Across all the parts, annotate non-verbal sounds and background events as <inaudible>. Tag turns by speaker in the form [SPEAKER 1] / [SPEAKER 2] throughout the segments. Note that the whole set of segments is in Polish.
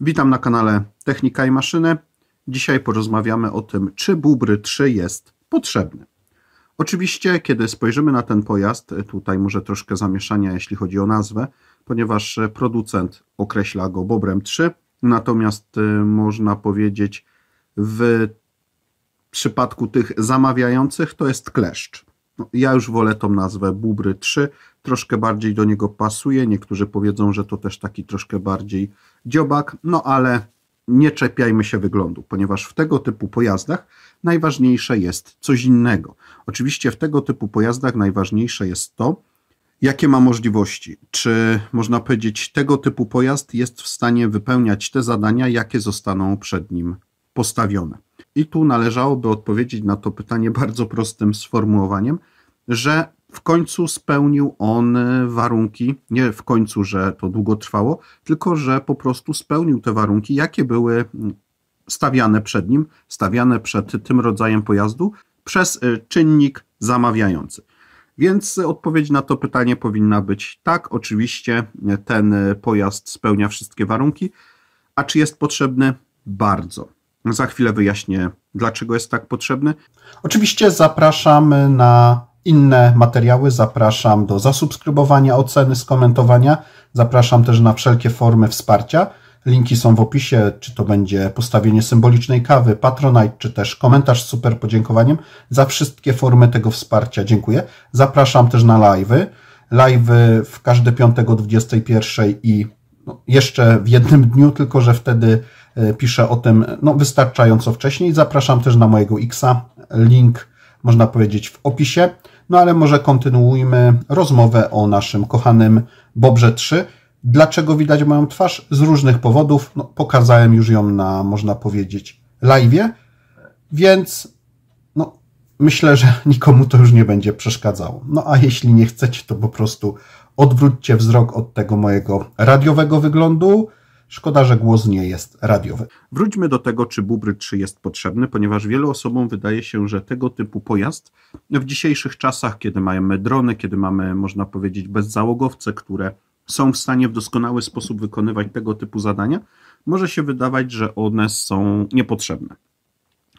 [SPEAKER 1] Witam na kanale Technika i Maszyny. Dzisiaj porozmawiamy o tym, czy Bubry 3 jest potrzebny. Oczywiście, kiedy spojrzymy na ten pojazd, tutaj może troszkę zamieszania, jeśli chodzi o nazwę, ponieważ producent określa go Bobrem 3, natomiast y, można powiedzieć, w przypadku tych zamawiających to jest kleszcz. No, ja już wolę tą nazwę Bubry 3, troszkę bardziej do niego pasuje, niektórzy powiedzą, że to też taki troszkę bardziej dziobak, no ale nie czepiajmy się wyglądu, ponieważ w tego typu pojazdach najważniejsze jest coś innego. Oczywiście w tego typu pojazdach najważniejsze jest to, jakie ma możliwości. Czy można powiedzieć, tego typu pojazd jest w stanie wypełniać te zadania, jakie zostaną przed nim postawione. I tu należałoby odpowiedzieć na to pytanie bardzo prostym sformułowaniem, że w końcu spełnił on e, warunki, nie w końcu, że to długo trwało, tylko że po prostu spełnił te warunki, jakie były mm, stawiane przed nim, stawiane przed tym rodzajem pojazdu przez e, czynnik zamawiający. Więc e, odpowiedź na to pytanie powinna być tak, oczywiście ten pojazd spełnia wszystkie warunki, a czy jest potrzebny? Bardzo. Za chwilę wyjaśnię, dlaczego jest tak potrzebny. Oczywiście zapraszamy na inne materiały. Zapraszam do zasubskrybowania, oceny, skomentowania. Zapraszam też na wszelkie formy wsparcia. Linki są w opisie, czy to będzie postawienie symbolicznej kawy, patronite, czy też komentarz z super podziękowaniem. Za wszystkie formy tego wsparcia dziękuję. Zapraszam też na live'y. Live'y w każdy piątek o 21 i no, jeszcze w jednym dniu, tylko że wtedy E, piszę o tym no, wystarczająco wcześniej. Zapraszam też na mojego X-a. Link można powiedzieć w opisie. No ale może kontynuujmy rozmowę o naszym kochanym Bobrze 3. Dlaczego widać moją twarz? Z różnych powodów. No, pokazałem już ją na, można powiedzieć, live'ie, więc no, myślę, że <laughs> nikomu to już nie będzie przeszkadzało. No a jeśli nie chcecie, to po prostu odwróćcie wzrok od tego mojego radiowego wyglądu Szkoda, że głos nie jest radiowy. Wróćmy do tego, czy Bubry 3 jest potrzebny, ponieważ wielu osobom wydaje się, że tego typu pojazd w dzisiejszych czasach, kiedy mamy drony, kiedy mamy, można powiedzieć, bezzałogowce, które są w stanie w doskonały sposób wykonywać tego typu zadania, może się wydawać, że one są niepotrzebne.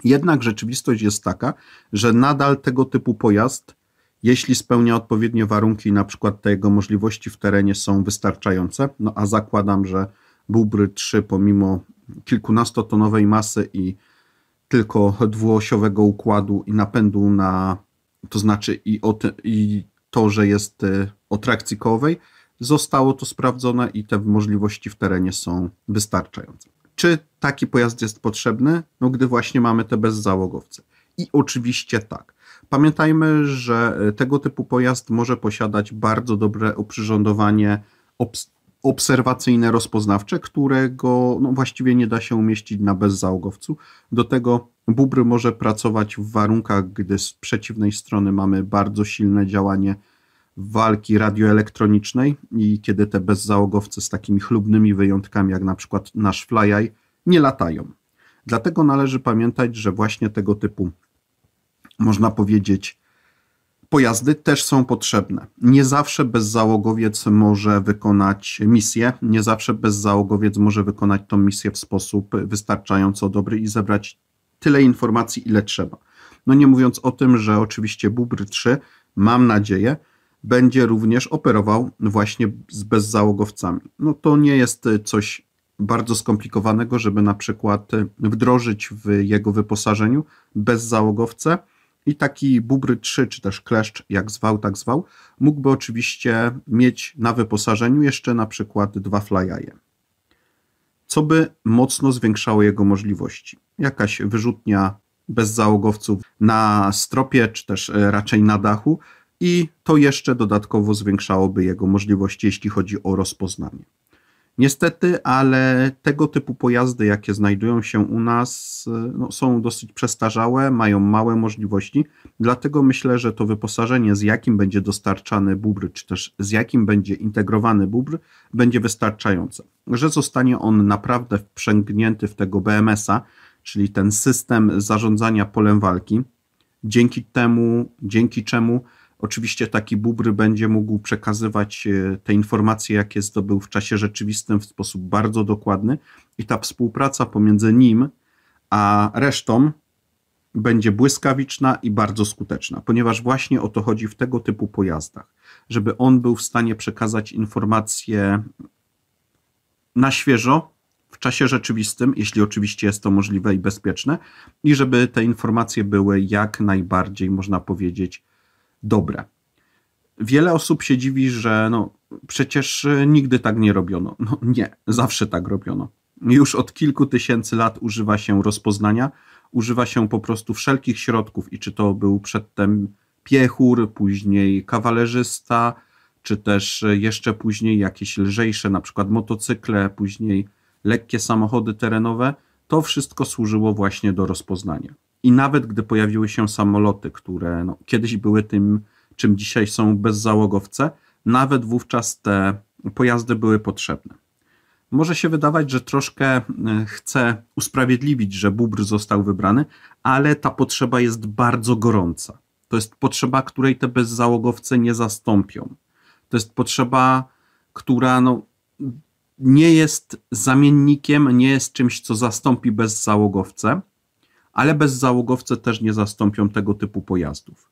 [SPEAKER 1] Jednak rzeczywistość jest taka, że nadal tego typu pojazd, jeśli spełnia odpowiednie warunki, na przykład te jego możliwości w terenie są wystarczające, no a zakładam, że Bubry 3 pomimo kilkunastotonowej masy i tylko dwuosiowego układu i napędu na, to znaczy i, i to, że jest y, o trakcji kołowej, zostało to sprawdzone i te możliwości w terenie są wystarczające. Czy taki pojazd jest potrzebny? No, gdy właśnie mamy te bezzałogowce. I oczywiście tak. Pamiętajmy, że y, tego typu pojazd może posiadać bardzo dobre oprzyrządowanie obs obserwacyjne, rozpoznawcze, którego no, właściwie nie da się umieścić na bezzałogowcu. Do tego bubr może pracować w warunkach, gdy z przeciwnej strony mamy bardzo silne działanie walki radioelektronicznej i kiedy te bezzałogowce z takimi chlubnymi wyjątkami, jak na przykład nasz flyaj, nie latają. Dlatego należy pamiętać, że właśnie tego typu, można powiedzieć, Pojazdy też są potrzebne. Nie zawsze bezzałogowiec może wykonać misję, nie zawsze bezzałogowiec może wykonać tą misję w sposób wystarczająco dobry i zebrać tyle informacji, ile trzeba. No nie mówiąc o tym, że oczywiście Bubr 3, mam nadzieję, będzie również operował właśnie z bezzałogowcami. No to nie jest coś bardzo skomplikowanego, żeby na przykład wdrożyć w jego wyposażeniu bezzałogowce, i taki bubry 3, czy też kleszcz, jak zwał, tak zwał, mógłby oczywiście mieć na wyposażeniu jeszcze na przykład dwa flyaje, co by mocno zwiększało jego możliwości. Jakaś wyrzutnia bez załogowców na stropie, czy też e, raczej na dachu, i to jeszcze dodatkowo zwiększałoby jego możliwości, jeśli chodzi o rozpoznanie. Niestety, ale tego typu pojazdy, jakie znajdują się u nas, e, no, są dosyć przestarzałe, mają małe możliwości, dlatego myślę, że to wyposażenie, z jakim będzie dostarczany bubr, czy też z jakim będzie integrowany bubr, będzie wystarczające. Że zostanie on naprawdę wprzęgnięty w tego BMS-a, czyli ten system zarządzania polem walki, dzięki temu, dzięki czemu Oczywiście taki bubry będzie mógł przekazywać e, te informacje, jakie zdobył w czasie rzeczywistym w sposób bardzo dokładny i ta współpraca pomiędzy nim a resztą będzie błyskawiczna i bardzo skuteczna, ponieważ właśnie o to chodzi w tego typu pojazdach, żeby on był w stanie przekazać informacje na świeżo, w czasie rzeczywistym, jeśli oczywiście jest to możliwe i bezpieczne, i żeby te informacje były jak najbardziej, można powiedzieć, dobre. Wiele osób się dziwi, że no, przecież e, nigdy tak nie robiono. No nie, zawsze tak robiono. Już od kilku tysięcy lat używa się rozpoznania, używa się po prostu wszelkich środków i czy to był przedtem piechur, później kawalerzysta, czy też e, jeszcze później jakieś lżejsze, na przykład motocykle, później lekkie samochody terenowe, to wszystko służyło właśnie do rozpoznania. I nawet gdy pojawiły się samoloty, które no, kiedyś były tym, czym dzisiaj są bezzałogowce, nawet wówczas te pojazdy były potrzebne. Może się wydawać, że troszkę e, chcę usprawiedliwić, że bubr został wybrany, ale ta potrzeba jest bardzo gorąca. To jest potrzeba, której te bezzałogowce nie zastąpią. To jest potrzeba, która no, nie jest zamiennikiem, nie jest czymś, co zastąpi bezzałogowce ale bezzałogowce też nie zastąpią tego typu pojazdów.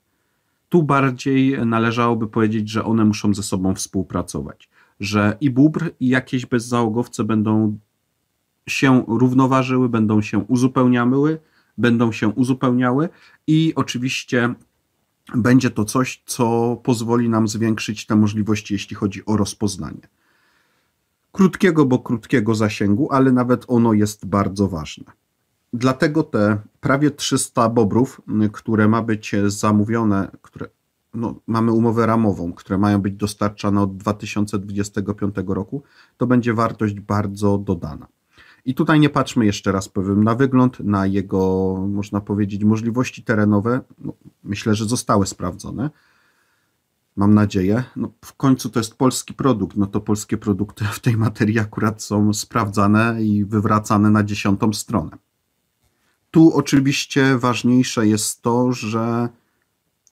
[SPEAKER 1] Tu bardziej należałoby powiedzieć, że one muszą ze sobą współpracować, że i bóbr, i jakieś bezzałogowce będą się równoważyły, będą się uzupełniały, będą się uzupełniały i oczywiście będzie to coś, co pozwoli nam zwiększyć te możliwości, jeśli chodzi o rozpoznanie. Krótkiego, bo krótkiego zasięgu, ale nawet ono jest bardzo ważne. Dlatego te prawie 300 bobrów, y, które ma być e, zamówione, które no, mamy umowę ramową, które mają być dostarczane od 2025 roku, to będzie wartość bardzo dodana. I tutaj nie patrzmy jeszcze raz powiem na wygląd, na jego, można powiedzieć, możliwości terenowe. No, myślę, że zostały sprawdzone. Mam nadzieję. No, w końcu to jest polski produkt. No to polskie produkty w tej materii akurat są sprawdzane i wywracane na dziesiątą stronę. Tu oczywiście ważniejsze jest to, że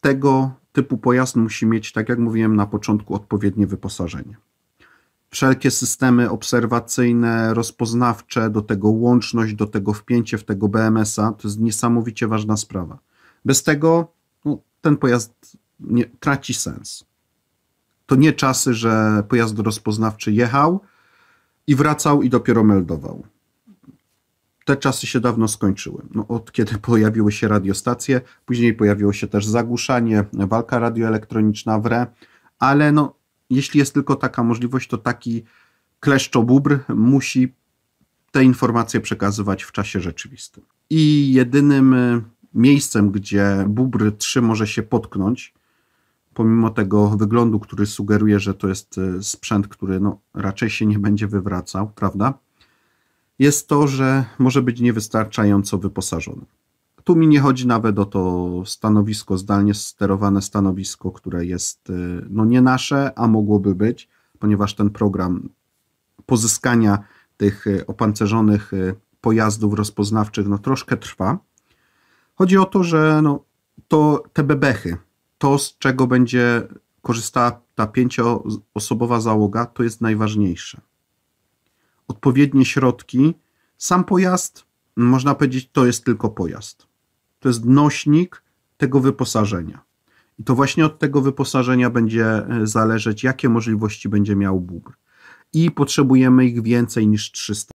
[SPEAKER 1] tego typu pojazd musi mieć, tak jak mówiłem na początku, odpowiednie wyposażenie. Wszelkie systemy obserwacyjne, rozpoznawcze, do tego łączność, do tego wpięcie w tego BMS-a to jest niesamowicie ważna sprawa. Bez tego no, ten pojazd nie, traci sens. To nie czasy, że pojazd rozpoznawczy jechał i wracał i dopiero meldował te czasy się dawno skończyły. No, od kiedy <laughs> pojawiły się radiostacje, później pojawiło się też zagłuszanie, walka radioelektroniczna w RE, ale no, jeśli jest tylko taka możliwość, to taki kleszczobóbr musi te informacje przekazywać w czasie rzeczywistym. I jedynym e, miejscem, gdzie bóbr 3 może się potknąć, pomimo tego wyglądu, który sugeruje, że to jest e, sprzęt, który no, raczej się nie będzie wywracał, prawda? jest to, że może być niewystarczająco wyposażony. Tu mi nie chodzi nawet o to stanowisko, zdalnie sterowane stanowisko, które jest y, no nie nasze, a mogłoby być, ponieważ ten program pozyskania tych y, opancerzonych y, pojazdów rozpoznawczych no troszkę trwa. Chodzi o to, że no, to te bebechy, to z czego będzie korzystała ta pięcioosobowa załoga, to jest najważniejsze odpowiednie środki. Sam pojazd, można powiedzieć, to jest tylko pojazd. To jest nośnik tego wyposażenia. I to właśnie od tego wyposażenia będzie e, zależeć, jakie możliwości będzie miał bóbr. I potrzebujemy ich więcej niż 300.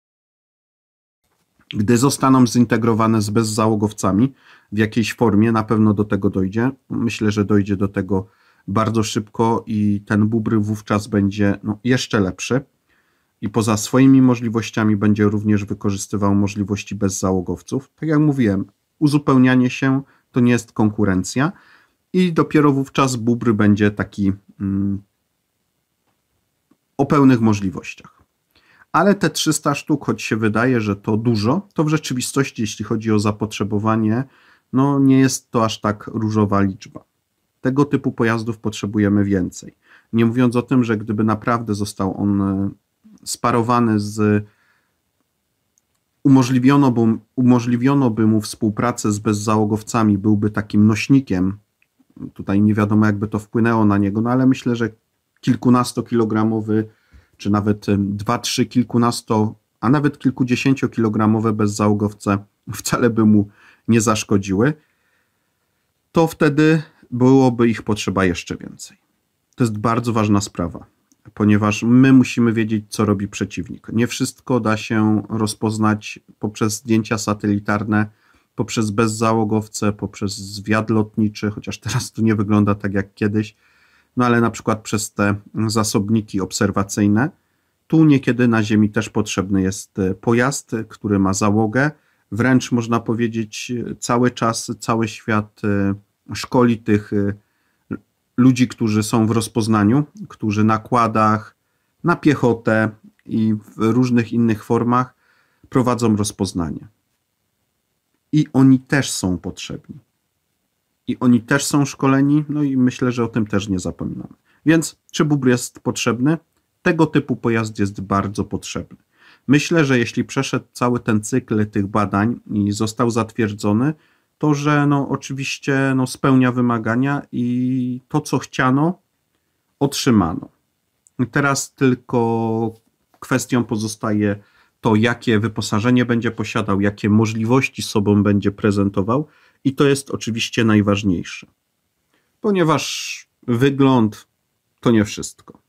[SPEAKER 1] Gdy zostaną zintegrowane z bezzałogowcami w jakiejś formie, na pewno do tego dojdzie. Myślę, że dojdzie do tego bardzo szybko i ten bóbr wówczas będzie no, jeszcze lepszy i poza swoimi możliwościami będzie również wykorzystywał możliwości bez załogowców. Tak jak mówiłem, uzupełnianie się to nie jest konkurencja i dopiero wówczas Bubry będzie taki mm, o pełnych możliwościach. Ale te 300 sztuk, choć się wydaje, że to dużo, to w rzeczywistości, jeśli chodzi o zapotrzebowanie, no nie jest to aż tak różowa liczba. Tego typu pojazdów potrzebujemy więcej. Nie mówiąc o tym, że gdyby naprawdę został on e, sparowane z umożliwiono by, umożliwiono by mu współpracę z bezzałogowcami, byłby takim nośnikiem. Tutaj nie wiadomo, jakby to wpłynęło na niego, no ale myślę, że kilkunastokilogramowy, czy nawet dwa, trzy, kilkunasto, a nawet kilkudziesięciokilogramowe bezzałogowce wcale by mu nie zaszkodziły. To wtedy byłoby ich potrzeba jeszcze więcej. To jest bardzo ważna sprawa ponieważ my musimy wiedzieć, co robi przeciwnik. Nie wszystko da się rozpoznać poprzez zdjęcia satelitarne, poprzez bezzałogowce, poprzez zwiad lotniczy, chociaż teraz to nie wygląda tak jak kiedyś, no ale na przykład przez te zasobniki obserwacyjne. Tu niekiedy na Ziemi też potrzebny jest e, pojazd, który ma załogę. Wręcz można powiedzieć, e, cały czas cały świat e, szkoli tych ludzi, którzy są w rozpoznaniu, którzy na kładach, na piechotę i w różnych innych formach prowadzą rozpoznanie. I oni też są potrzebni. I oni też są szkoleni, no i myślę, że o tym też nie zapominamy. Więc czy bubr jest potrzebny? Tego typu pojazd jest bardzo potrzebny. Myślę, że jeśli przeszedł cały ten cykl tych badań i został zatwierdzony, to, że no, oczywiście no, spełnia wymagania i to, co chciano, otrzymano. Teraz tylko kwestią pozostaje to, jakie wyposażenie będzie posiadał, jakie możliwości sobą będzie prezentował, i to jest oczywiście najważniejsze, ponieważ wygląd to nie wszystko.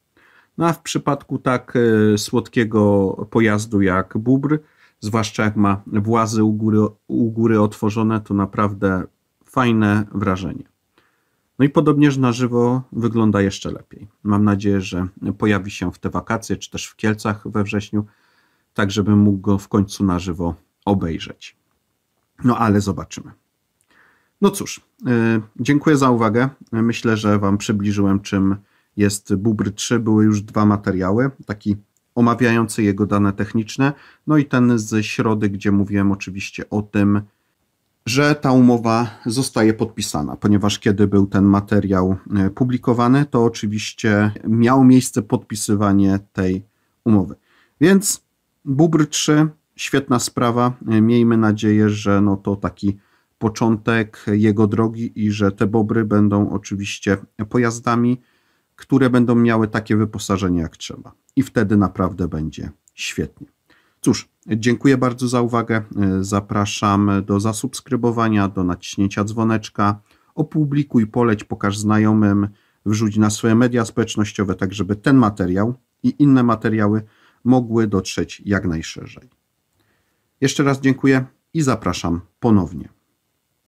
[SPEAKER 1] No a w przypadku tak e, słodkiego pojazdu jak Bubr, zwłaszcza jak ma włazy u góry, u góry otworzone, to naprawdę fajne wrażenie. No i podobnież na żywo wygląda jeszcze lepiej. Mam nadzieję, że pojawi się w te wakacje, czy też w Kielcach we wrześniu, tak żebym mógł go w końcu na żywo obejrzeć. No ale zobaczymy. No cóż, y, dziękuję za uwagę. Myślę, że Wam przybliżyłem, czym jest Bubr 3. Były już dwa materiały. Taki omawiający jego dane techniczne. No i ten ze środy, gdzie mówiłem oczywiście o tym, że ta umowa zostaje podpisana, ponieważ kiedy był ten materiał e, publikowany, to oczywiście miało miejsce podpisywanie tej umowy. Więc Bubr 3, świetna sprawa. E, miejmy nadzieję, że no to taki początek jego drogi i że te bobry będą oczywiście pojazdami które będą miały takie wyposażenie jak trzeba. I wtedy naprawdę będzie świetnie. Cóż, dziękuję bardzo za uwagę. Zapraszam do zasubskrybowania, do naciśnięcia dzwoneczka. Opublikuj, poleć, pokaż znajomym, wrzuć na swoje media społecznościowe, tak żeby ten materiał i inne materiały mogły dotrzeć jak najszerzej. Jeszcze raz dziękuję i zapraszam ponownie.